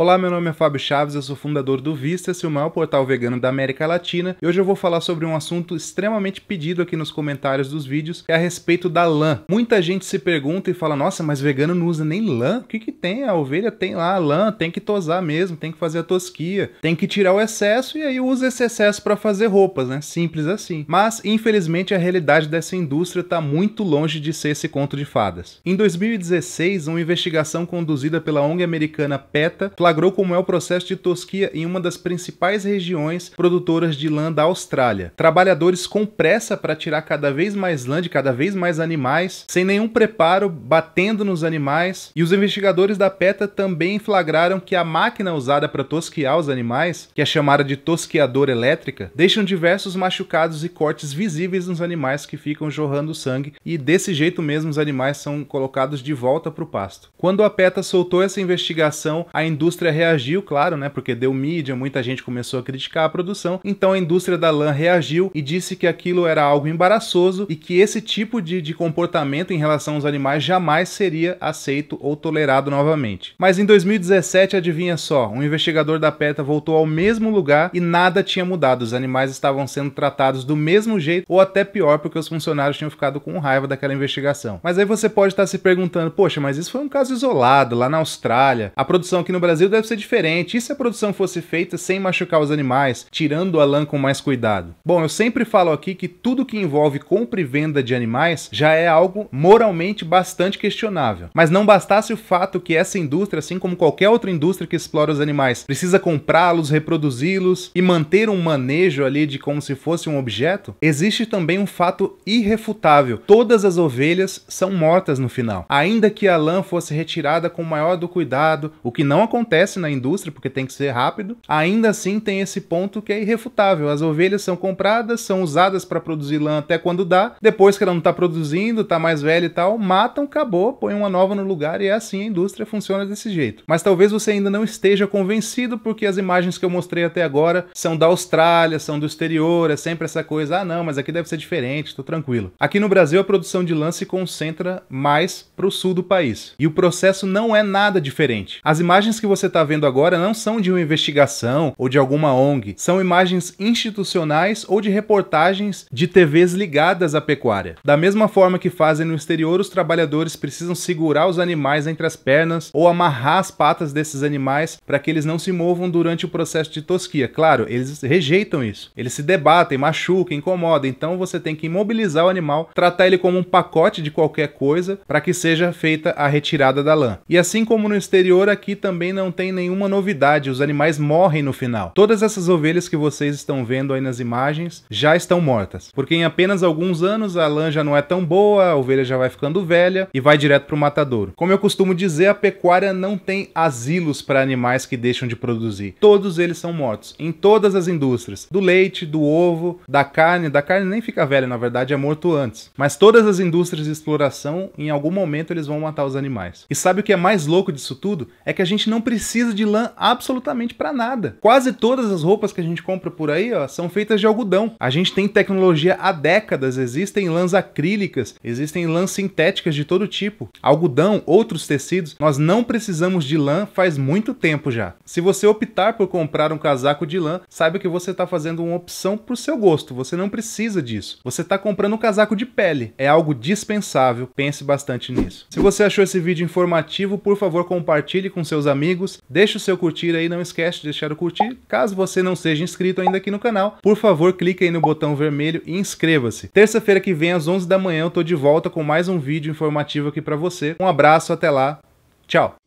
Olá, meu nome é Fábio Chaves, eu sou fundador do Vistas, é o maior portal vegano da América Latina, e hoje eu vou falar sobre um assunto extremamente pedido aqui nos comentários dos vídeos, que é a respeito da lã. Muita gente se pergunta e fala, nossa, mas vegano não usa nem lã? O que que tem? A ovelha tem lá a lã, tem que tosar mesmo, tem que fazer a tosquia, tem que tirar o excesso e aí usa esse excesso para fazer roupas, né? Simples assim. Mas, infelizmente, a realidade dessa indústria está muito longe de ser esse conto de fadas. Em 2016, uma investigação conduzida pela ONG americana PETA flagrou como é o processo de tosquia em uma das principais regiões produtoras de lã da Austrália. Trabalhadores com pressa para tirar cada vez mais lã de cada vez mais animais, sem nenhum preparo, batendo nos animais, e os investigadores da PETA também flagraram que a máquina usada para tosquiar os animais, que é chamada de tosquiadora elétrica, deixam diversos machucados e cortes visíveis nos animais que ficam jorrando sangue e desse jeito mesmo os animais são colocados de volta para o pasto. Quando a PETA soltou essa investigação, a indústria indústria reagiu, claro, né? Porque deu mídia, muita gente começou a criticar a produção. Então a indústria da lã reagiu e disse que aquilo era algo embaraçoso e que esse tipo de, de comportamento em relação aos animais jamais seria aceito ou tolerado novamente. Mas em 2017, adivinha só, um investigador da PETA voltou ao mesmo lugar e nada tinha mudado. Os animais estavam sendo tratados do mesmo jeito ou até pior, porque os funcionários tinham ficado com raiva daquela investigação. Mas aí você pode estar se perguntando, poxa, mas isso foi um caso isolado lá na Austrália. A produção aqui no Brasil Brasil deve ser diferente. E se a produção fosse feita sem machucar os animais, tirando a lã com mais cuidado? Bom, eu sempre falo aqui que tudo que envolve compra e venda de animais já é algo moralmente bastante questionável. Mas não bastasse o fato que essa indústria, assim como qualquer outra indústria que explora os animais, precisa comprá-los, reproduzi-los e manter um manejo ali de como se fosse um objeto, existe também um fato irrefutável. Todas as ovelhas são mortas no final. Ainda que a lã fosse retirada com o maior do cuidado, o que não acontece acontece na indústria, porque tem que ser rápido, ainda assim tem esse ponto que é irrefutável. As ovelhas são compradas, são usadas para produzir lã até quando dá, depois que ela não está produzindo, está mais velha e tal, matam, acabou, põe uma nova no lugar e é assim a indústria funciona desse jeito. Mas talvez você ainda não esteja convencido porque as imagens que eu mostrei até agora são da Austrália, são do exterior, é sempre essa coisa, ah não, mas aqui deve ser diferente, Estou tranquilo. Aqui no Brasil a produção de lã se concentra mais para o sul do país. E o processo não é nada diferente. As imagens que você você está vendo agora não são de uma investigação ou de alguma ONG, são imagens institucionais ou de reportagens de TVs ligadas à pecuária. Da mesma forma que fazem no exterior, os trabalhadores precisam segurar os animais entre as pernas ou amarrar as patas desses animais para que eles não se movam durante o processo de tosquia. Claro, eles rejeitam isso. Eles se debatem, machucam, incomodam. Então você tem que imobilizar o animal, tratar ele como um pacote de qualquer coisa para que seja feita a retirada da lã. E assim como no exterior, aqui também não não tem nenhuma novidade, os animais morrem no final. Todas essas ovelhas que vocês estão vendo aí nas imagens já estão mortas, porque em apenas alguns anos a lã já não é tão boa, a ovelha já vai ficando velha e vai direto para o matadouro. Como eu costumo dizer, a pecuária não tem asilos para animais que deixam de produzir. Todos eles são mortos, em todas as indústrias, do leite, do ovo, da carne, da carne nem fica velha, na verdade é morto antes. Mas todas as indústrias de exploração, em algum momento eles vão matar os animais. E sabe o que é mais louco disso tudo? É que a gente não precisa precisa de lã absolutamente para nada. Quase todas as roupas que a gente compra por aí ó, são feitas de algodão. A gente tem tecnologia há décadas, existem lãs acrílicas, existem lãs sintéticas de todo tipo, algodão, outros tecidos. Nós não precisamos de lã faz muito tempo já. Se você optar por comprar um casaco de lã, saiba que você está fazendo uma opção para o seu gosto, você não precisa disso. Você está comprando um casaco de pele, é algo dispensável, pense bastante nisso. Se você achou esse vídeo informativo, por favor compartilhe com seus amigos amigos. Deixa o seu curtir aí, não esquece de deixar o curtir. Caso você não seja inscrito ainda aqui no canal, por favor, clique aí no botão vermelho e inscreva-se. Terça-feira que vem, às 11 da manhã, eu tô de volta com mais um vídeo informativo aqui para você. Um abraço, até lá. Tchau!